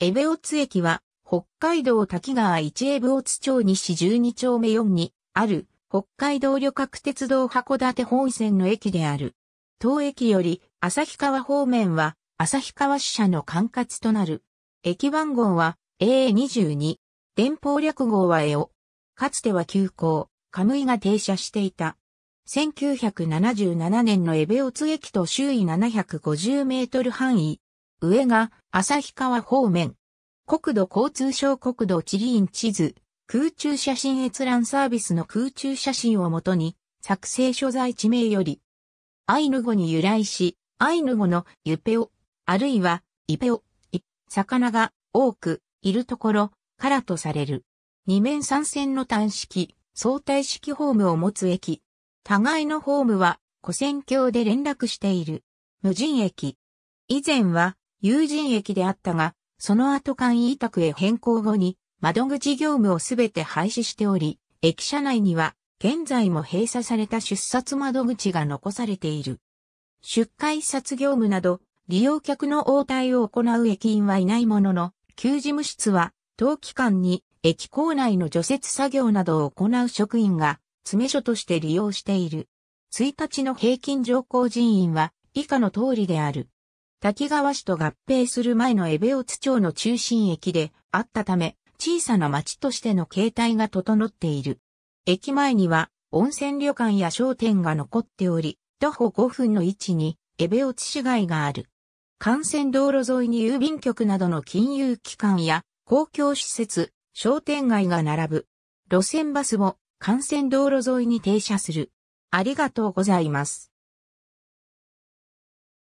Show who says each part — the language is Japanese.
Speaker 1: 江部ツ駅は、北海道滝川一江部ツ町西12丁目4に、ある、北海道旅客鉄道函館本線の駅である。当駅より、旭川方面は、旭川支社の管轄となる。駅番号は、AA22。電報略号は AO。かつては急行、カムイが停車していた。1977年の江部ツ駅と周囲750メートル範囲、上が旭川方面。国土交通省国土地理院地図、空中写真閲覧サービスの空中写真をもとに、作成所在地名より、アイヌ語に由来し、アイヌ語のユペオ、あるいはイペオ、イ、魚が多くいるところからとされる。二面三線の単式、相対式ホームを持つ駅。互いのホームは、古線橋で連絡している。無人駅。以前は、有人駅であったが、その後簡易委託へ変更後に、窓口業務をすべて廃止しており、駅舎内には、現在も閉鎖された出札窓口が残されている。出荷一業務など、利用客の応対を行う駅員はいないものの、旧事務室は、当期間に駅構内の除雪作業などを行う職員が、詰め所として利用している。1日の平均乗降人員は、以下の通りである。滝川市と合併する前の江部津町の中心駅であったため、小さな町としての形態が整っている。駅前には温泉旅館や商店が残っており、徒歩5分の位置に江部津市街がある。幹線道路沿いに郵便局などの金融機関や公共施設、商店街が並ぶ。路線バスも幹線道路沿いに停車する。ありがとうございます。